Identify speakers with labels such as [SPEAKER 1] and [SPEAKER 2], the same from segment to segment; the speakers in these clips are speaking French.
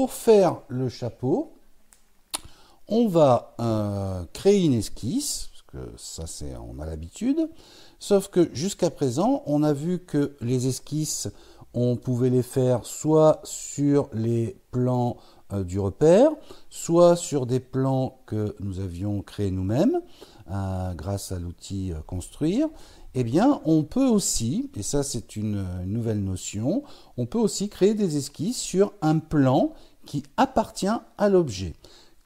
[SPEAKER 1] pour faire le chapeau, on va euh, créer une esquisse, parce que ça c'est on a l'habitude, sauf que jusqu'à présent on a vu que les esquisses on pouvait les faire soit sur les plans euh, du repère, soit sur des plans que nous avions créés nous-mêmes euh, grâce à l'outil construire. et eh bien, on peut aussi, et ça c'est une nouvelle notion, on peut aussi créer des esquisses sur un plan qui appartient à l'objet.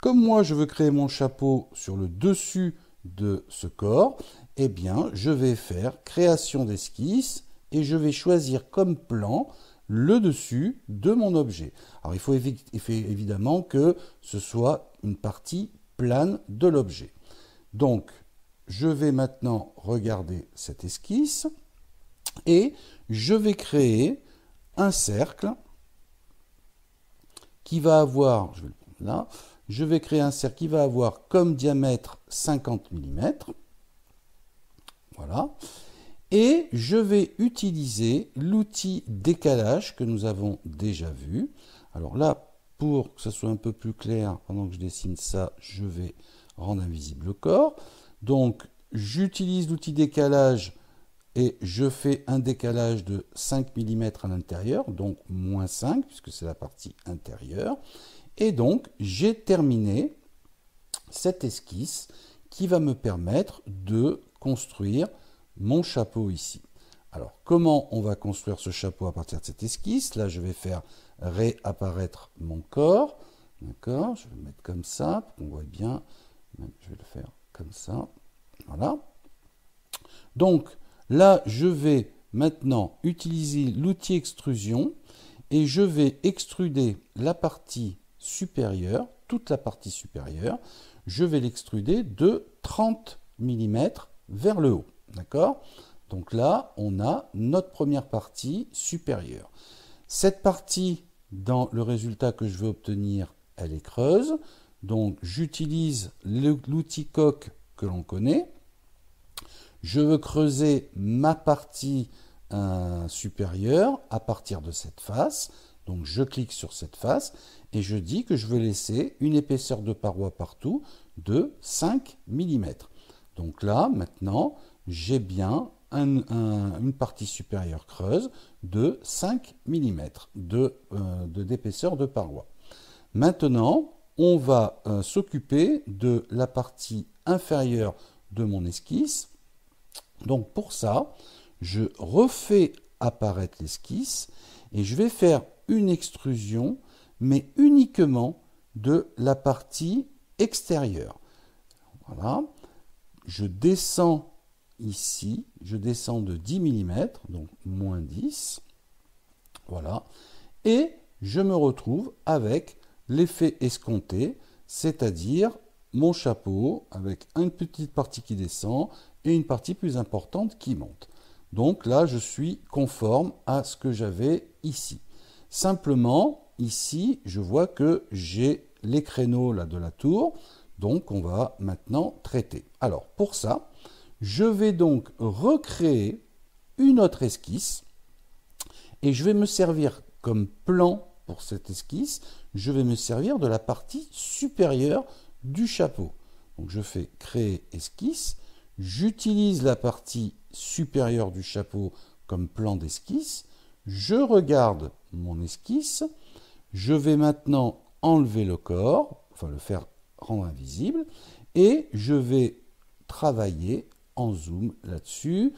[SPEAKER 1] Comme moi, je veux créer mon chapeau sur le dessus de ce corps, eh bien, je vais faire création d'esquisse et je vais choisir comme plan le dessus de mon objet. Alors, il faut évidemment que ce soit une partie plane de l'objet. Donc, je vais maintenant regarder cette esquisse et je vais créer un cercle qui va avoir, je vais le là, je vais créer un cercle qui va avoir comme diamètre 50 mm. Voilà. Et je vais utiliser l'outil décalage que nous avons déjà vu. Alors là, pour que ce soit un peu plus clair, pendant que je dessine ça, je vais rendre invisible le corps. Donc, j'utilise l'outil décalage et je fais un décalage de 5 mm à l'intérieur, donc moins 5 puisque c'est la partie intérieure. Et donc j'ai terminé cette esquisse qui va me permettre de construire mon chapeau ici. Alors comment on va construire ce chapeau à partir de cette esquisse Là je vais faire réapparaître mon corps. D'accord Je vais mettre comme ça pour qu'on voit bien. Je vais le faire comme ça. Voilà. Donc, Là, je vais maintenant utiliser l'outil extrusion et je vais extruder la partie supérieure, toute la partie supérieure, je vais l'extruder de 30 mm vers le haut. D'accord Donc là, on a notre première partie supérieure. Cette partie, dans le résultat que je veux obtenir, elle est creuse. Donc j'utilise l'outil coque que l'on connaît je veux creuser ma partie euh, supérieure à partir de cette face. Donc je clique sur cette face et je dis que je veux laisser une épaisseur de paroi partout de 5 mm. Donc là, maintenant, j'ai bien une partie supérieure creuse de 5 mm euh, de, d'épaisseur de paroi. Maintenant, on va euh, s'occuper de la partie inférieure de mon esquisse donc pour ça, je refais apparaître l'esquisse et je vais faire une extrusion, mais uniquement de la partie extérieure. Voilà. Je descends ici, je descends de 10 mm, donc moins 10. Voilà. Et je me retrouve avec l'effet escompté, c'est-à-dire mon chapeau avec une petite partie qui descend et une partie plus importante qui monte. Donc là, je suis conforme à ce que j'avais ici. Simplement, ici, je vois que j'ai les créneaux là, de la tour, donc on va maintenant traiter. Alors, pour ça, je vais donc recréer une autre esquisse et je vais me servir comme plan pour cette esquisse, je vais me servir de la partie supérieure du chapeau. Donc je fais créer esquisse j'utilise la partie supérieure du chapeau comme plan d'esquisse, je regarde mon esquisse, je vais maintenant enlever le corps, enfin le faire rendre invisible, et je vais travailler en zoom là-dessus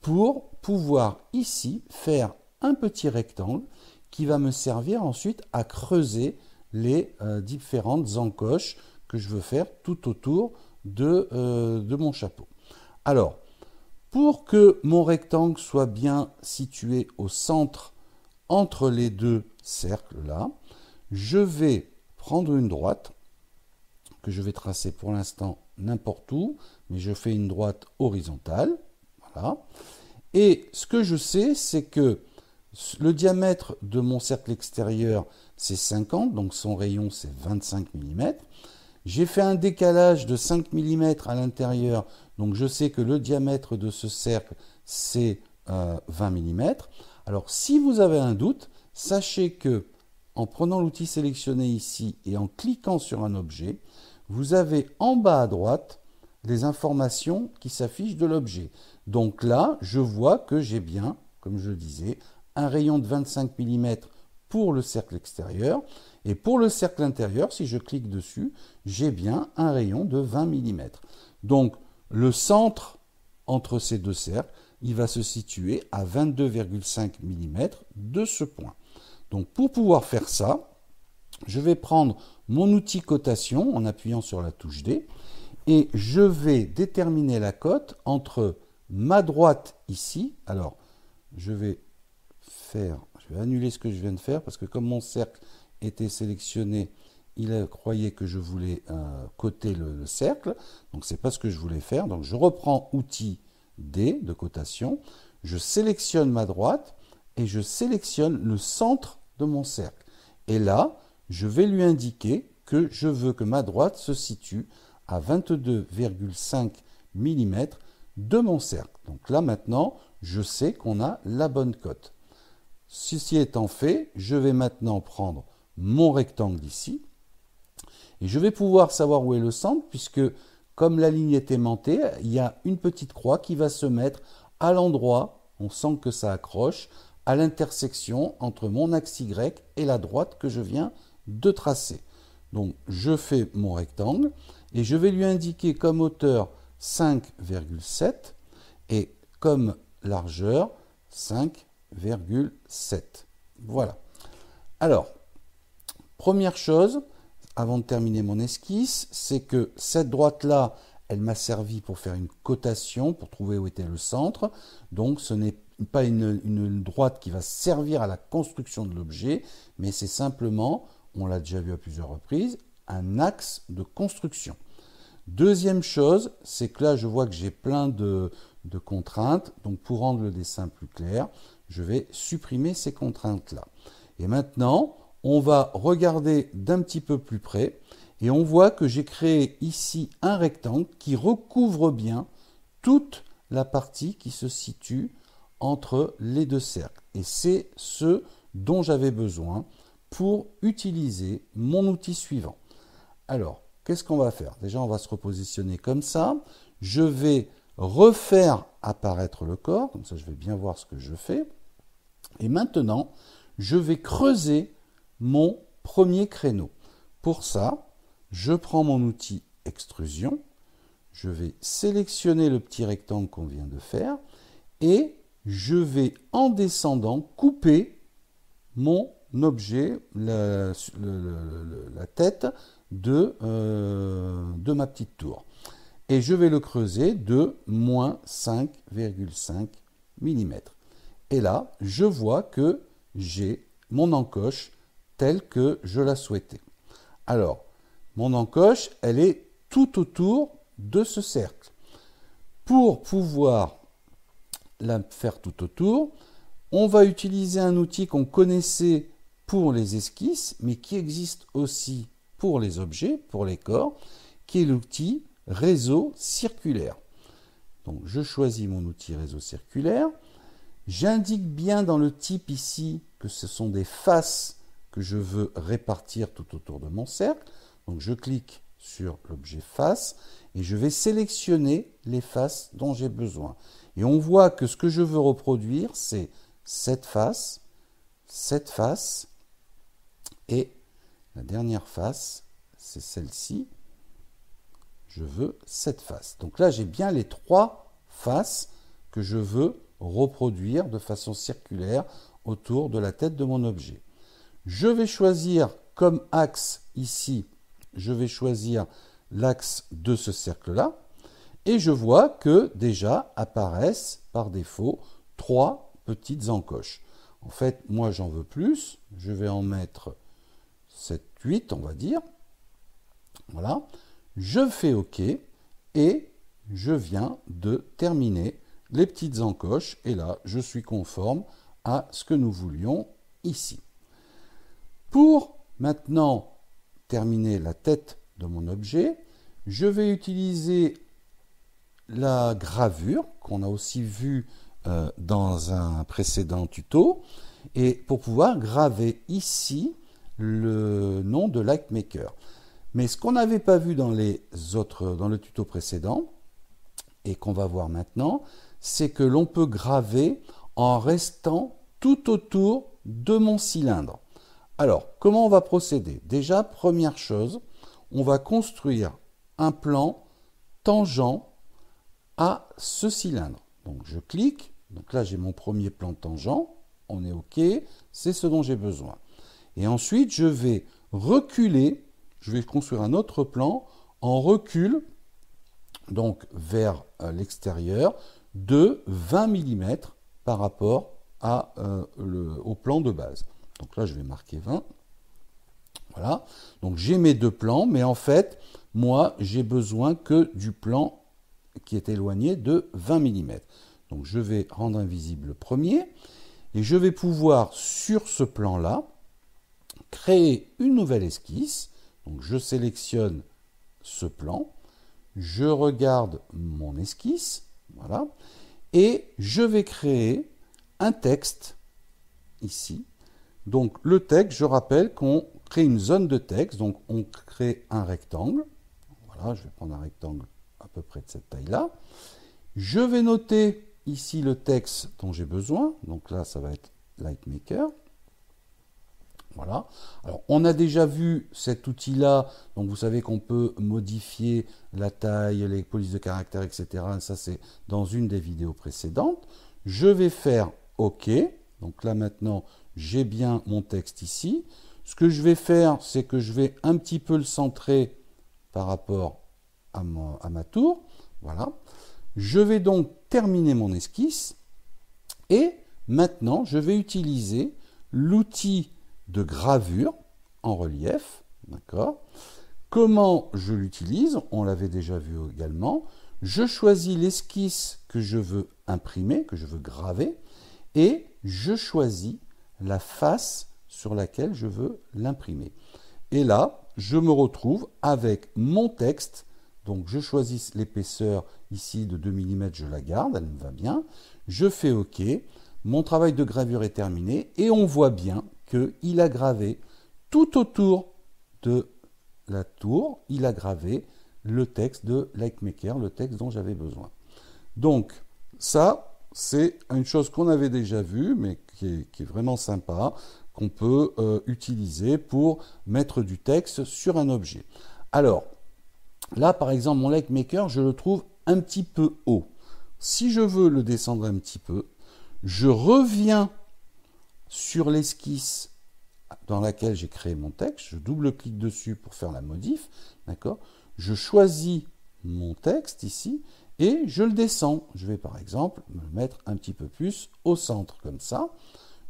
[SPEAKER 1] pour pouvoir ici faire un petit rectangle qui va me servir ensuite à creuser les euh, différentes encoches que je veux faire tout autour euh, de, mon chapeau. Alors, pour que mon rectangle soit bien situé au centre entre les deux cercles là, je vais prendre une droite que je vais tracer pour l'instant n'importe où, mais je fais une droite horizontale. Voilà. Et ce que je sais, c'est que le diamètre de mon cercle extérieur, c'est 50, donc son rayon, c'est 25 mm. J'ai fait un décalage de 5 mm à l'intérieur, donc je sais que le diamètre de ce cercle, c'est 20 euh, mm. Alors si vous avez un doute, sachez que en prenant l'outil sélectionné ici et en cliquant sur un objet, vous avez en bas à droite les informations qui s'affichent de l'objet. Donc là, je vois que j'ai bien, comme je le disais, un rayon de 25 mm pour le cercle extérieur, et pour le cercle intérieur, si je clique dessus, j'ai bien un rayon de 20 mm. Donc le centre entre ces deux cercles, il va se situer à 22,5 mm de ce point. Donc pour pouvoir faire ça, je vais prendre mon outil cotation en appuyant sur la touche D et je vais déterminer la cote entre ma droite ici. Alors je vais faire, je vais annuler ce que je viens de faire parce que comme mon cercle été sélectionné, il croyait que je voulais euh, coter le, cercle, donc n'est pas ce que je voulais faire. Donc je reprends outil D de cotation, je sélectionne ma droite et je sélectionne le centre de mon cercle. Et là, je vais lui indiquer que je veux que ma droite se situe à 22,5 mm de mon cercle. Donc là maintenant, je sais qu'on a la bonne cote. Ceci étant fait, je vais maintenant prendre mon rectangle ici. Et je vais pouvoir savoir où est le centre, puisque comme la ligne est aimantée, il y a une petite croix qui va se mettre à l'endroit, on sent que ça accroche, à l'intersection entre mon axe Y et la droite que je viens de tracer. Donc je fais mon rectangle et je vais lui indiquer comme hauteur 5,7 et comme largeur 5,7. Voilà. Alors, Première chose, avant de terminer mon esquisse, c'est que cette droite-là, elle m'a servi pour faire une cotation, pour trouver où était le centre. Donc ce n'est pas une, droite qui va servir à la construction de l'objet, mais c'est simplement, on l'a déjà vu à plusieurs reprises, un axe de construction. Deuxième chose, c'est que là, je vois que j'ai plein de contraintes. Donc pour rendre le dessin plus clair, je vais supprimer ces contraintes-là. Et maintenant, on va regarder d'un petit peu plus près et on voit que j'ai créé ici un rectangle qui recouvre bien toute la partie qui se situe entre les deux cercles. Et c'est ce dont j'avais besoin pour utiliser mon outil suivant. Alors, qu'est-ce qu'on va faire Déjà, on va se repositionner comme ça. Je vais refaire apparaître le corps, comme ça je vais bien voir ce que je fais. Et maintenant, je vais creuser mon premier créneau. Pour ça, je prends mon outil extrusion, je vais sélectionner le petit rectangle qu'on vient de faire et je vais en descendant couper mon objet, la, tête de, euh, de ma petite tour. Et je vais le creuser de moins 5,5 mm. Et là, je vois que j'ai mon encoche telle que je la souhaitais. Alors, mon encoche, elle est tout autour de ce cercle. Pour pouvoir la faire tout autour, on va utiliser un outil qu'on connaissait pour les esquisses, mais qui existe aussi pour les objets, pour les corps, qui est l'outil réseau circulaire. Donc je choisis mon outil réseau circulaire. J'indique bien dans le type ici que ce sont des faces que je veux répartir tout autour de mon cercle. Donc je clique sur l'objet face et je vais sélectionner les faces dont j'ai besoin. Et on voit que ce que je veux reproduire, c'est cette face, cette face et la dernière face, c'est celle-ci. Je veux cette face. Donc là, j'ai bien les trois faces que je veux reproduire de façon circulaire autour de la tête de mon objet. Je vais choisir comme axe ici, je vais choisir l'axe de ce cercle-là. Et je vois que déjà apparaissent par défaut trois petites encoches. En fait, moi j'en veux plus. Je vais en mettre 7, 8, on va dire. Voilà. Je fais OK et je viens de terminer les petites encoches. Et là, je suis conforme à ce que nous voulions ici. Pour maintenant terminer la tête de mon objet, je vais utiliser la gravure qu'on a aussi vue euh, dans un précédent tuto et pour pouvoir graver ici le nom de Lightmaker. Mais ce qu'on n'avait pas vu dans les autres dans le tuto précédent et qu'on va voir maintenant, c'est que l'on peut graver en restant tout autour de mon cylindre. Alors, comment on va procéder Déjà, première chose, on va construire un plan tangent à ce cylindre. Donc, je clique. Donc là, j'ai mon premier plan tangent. On est OK. C'est ce dont j'ai besoin. Et ensuite, je vais reculer. Je vais construire un autre plan en recul, donc vers euh, l'extérieur, de 20 mm par rapport euh, au plan de base. Donc là, je vais marquer 20. Voilà. Donc j'ai mes deux plans, mais en fait, moi, j'ai besoin que du plan qui est éloigné de 20 mm. Donc je vais rendre invisible le premier et je vais pouvoir sur ce plan-là créer une nouvelle esquisse. Donc je sélectionne ce plan, je regarde mon esquisse, voilà, et je vais créer un texte ici donc le texte, je rappelle qu'on crée une zone de texte, donc on crée un rectangle. Voilà, je vais prendre un rectangle à peu près de cette taille-là. Je vais noter ici le texte dont j'ai besoin. Donc là, ça va être Lightmaker. Voilà. Alors, on a déjà vu cet outil-là. Donc, vous savez qu'on peut modifier la taille, les polices de caractère, etc. Ça, c'est dans une des vidéos précédentes. Je vais faire OK. Donc là, maintenant, j'ai bien mon texte ici. Ce que je vais faire, c'est que je vais un petit peu le centrer par rapport à ma, tour. Voilà. Je vais donc terminer mon esquisse. Et maintenant, je vais utiliser l'outil de gravure en relief. D'accord Comment je l'utilise On l'avait déjà vu également. Je choisis l'esquisse que je veux imprimer, que je veux graver, et je choisis la face sur laquelle je veux l'imprimer. Et là, je me retrouve avec mon texte. Donc je choisis l'épaisseur ici de 2 mm, je la garde, elle me va bien. Je fais OK. Mon travail de gravure est terminé et on voit bien qu'il a gravé tout autour de la tour, il a gravé le texte de Lightmaker, le texte dont j'avais besoin. Donc ça, c'est une chose qu'on avait déjà vue, mais qui est, vraiment sympa, qu'on peut euh, utiliser pour mettre du texte sur un objet. Alors, là, par exemple, mon Lake Maker, je le trouve un petit peu haut. Si je veux le descendre un petit peu, je reviens sur l'esquisse dans laquelle j'ai créé mon texte, je double-clique dessus pour faire la modif, d'accord Je choisis mon texte ici et je le descends. Je vais par exemple me mettre un petit peu plus au centre comme ça.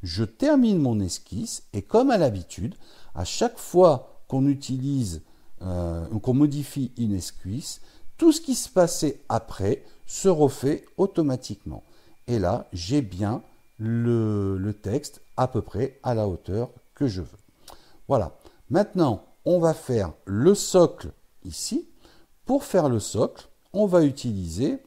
[SPEAKER 1] Je termine mon esquisse et comme à l'habitude, à chaque fois qu'on utilise euh, qu'on modifie une esquisse, tout ce qui se passait après se refait automatiquement. Et là, j'ai bien le texte à peu près à la hauteur que je veux. Voilà. Maintenant, on va faire le socle ici. Pour faire le socle, on va utiliser,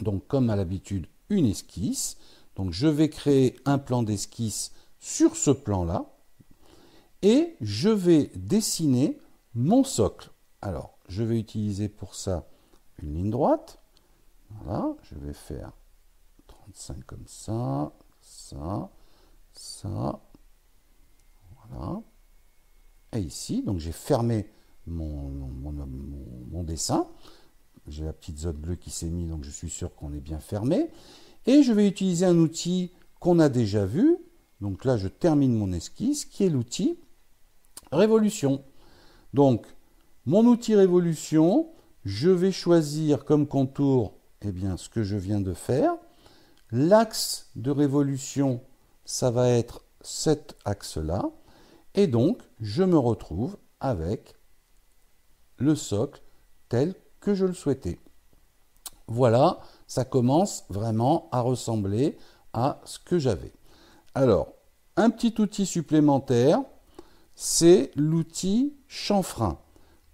[SPEAKER 1] donc comme à l'habitude, une esquisse. Donc je vais créer un plan d'esquisse sur ce plan-là et je vais dessiner mon socle. Alors je vais utiliser pour ça une ligne droite. Voilà, je vais faire 35 comme ça, ça, ça, voilà. Et ici, donc j'ai fermé mon dessin. J'ai la petite zone bleue qui s'est mise, donc je suis sûr qu'on est bien fermé. Et je vais utiliser un outil qu'on a déjà vu. Donc là, je termine mon esquisse, qui est l'outil Révolution. Donc, mon outil Révolution, je vais choisir comme contour eh bien, ce que je viens de faire. L'axe de révolution, ça va être cet axe-là. Et donc, je me retrouve avec le socle tel que que je le souhaitais. Voilà, ça commence vraiment à ressembler à ce que j'avais. Alors, un petit outil supplémentaire, c'est l'outil chanfrein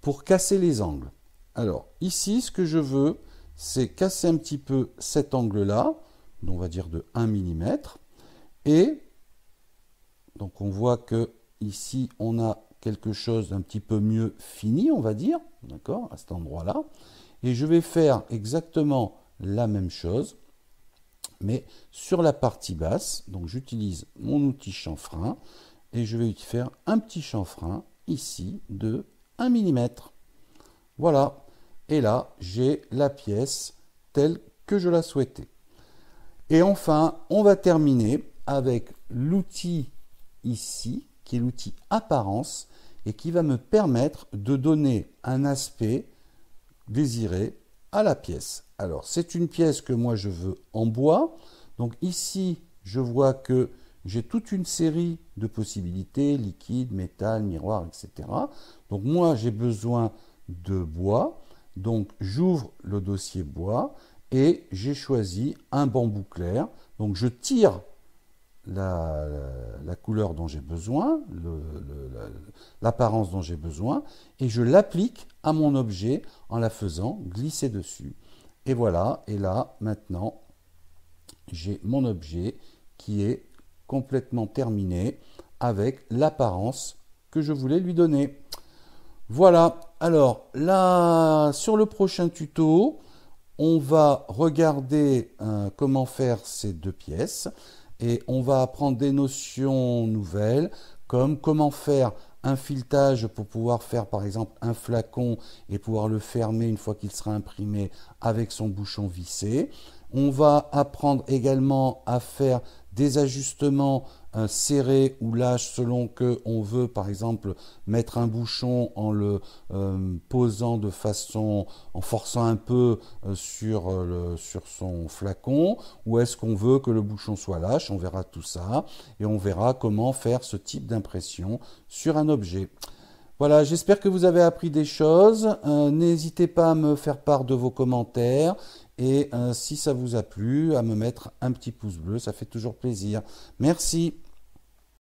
[SPEAKER 1] pour casser les angles. Alors, ici, ce que je veux, c'est casser un petit peu cet angle-là, on va dire de 1 mm, et donc on voit que ici on a quelque chose d'un petit peu mieux fini, on va dire, d'accord, à cet endroit-là. Et je vais faire exactement la même chose, mais sur la partie basse. Donc j'utilise mon outil chanfrein et je vais faire un petit chanfrein ici de 1 mm. Voilà. Et là, j'ai la pièce telle que je la souhaitais. Et enfin, on va terminer avec l'outil ici, qui est l'outil apparence, et qui va me permettre de donner un aspect désiré à la pièce. Alors, c'est une pièce que moi je veux en bois. Donc ici, je vois que j'ai toute une série de possibilités, liquide, métal, miroir, etc. Donc moi, j'ai besoin de bois. Donc j'ouvre le dossier bois et j'ai choisi un bambou clair. Donc je tire la, couleur dont j'ai besoin, l'apparence dont j'ai besoin, et je l'applique à mon objet en la faisant glisser dessus. Et voilà, et là, maintenant, j'ai mon objet qui est complètement terminé avec l'apparence que je voulais lui donner. Voilà, alors là, sur le prochain tuto, on va regarder euh, comment faire ces deux pièces et on va apprendre des notions nouvelles comme comment faire un filetage pour pouvoir faire par exemple un flacon et pouvoir le fermer une fois qu'il sera imprimé avec son bouchon vissé. On va apprendre également à faire des ajustements serrés ou lâches selon que on veut par exemple mettre un bouchon en le euh, posant de façon en forçant un peu euh, sur, euh, le, sur son flacon ou est-ce qu'on veut que le bouchon soit lâche on verra tout ça et on verra comment faire ce type d'impression sur un objet voilà, j'espère que vous avez appris des choses. N'hésitez pas à me faire part de vos commentaires et si ça vous a plu, à me mettre un petit pouce bleu, ça fait toujours plaisir. Merci.